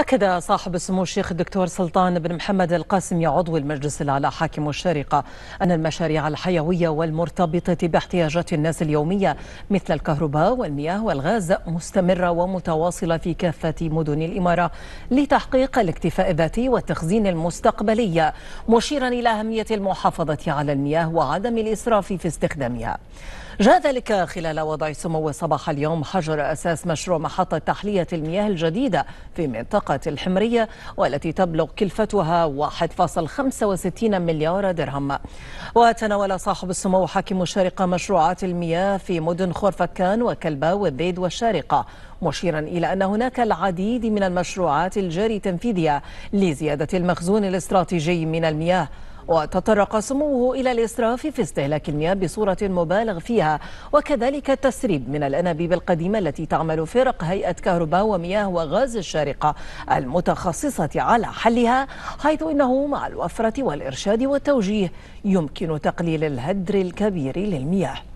أكد صاحب السمو الشيخ الدكتور سلطان بن محمد القاسمي عضو المجلس الأعلى حاكم الشارقة أن المشاريع الحيوية والمرتبطة باحتياجات الناس اليومية مثل الكهرباء والمياه والغاز مستمرة ومتواصلة في كافة مدن الإمارة لتحقيق الاكتفاء الذاتي والتخزين المستقبلي مشيرا إلى أهمية المحافظة على المياه وعدم الإسراف في استخدامها جاء ذلك خلال وضع سمو صباح اليوم حجر أساس مشروع محطة تحلية المياه الجديدة في منطقة النفقات الحمرية والتي تبلغ كلفتها 1.65 مليار درهم وتناول صاحب السمو حاكم الشارقة مشروعات المياه في مدن خورفكان وكلبا وبيد والشارقة مشيرا إلى أن هناك العديد من المشروعات الجاري تنفيذها لزيادة المخزون الاستراتيجي من المياه وتطرق سموه إلى الإسراف في استهلاك المياه بصورة مبالغ فيها وكذلك التسريب من الأنابيب القديمة التي تعمل فرق هيئة كهرباء ومياه وغاز الشارقة المتخصصة على حلها حيث إنه مع الوفرة والإرشاد والتوجيه يمكن تقليل الهدر الكبير للمياه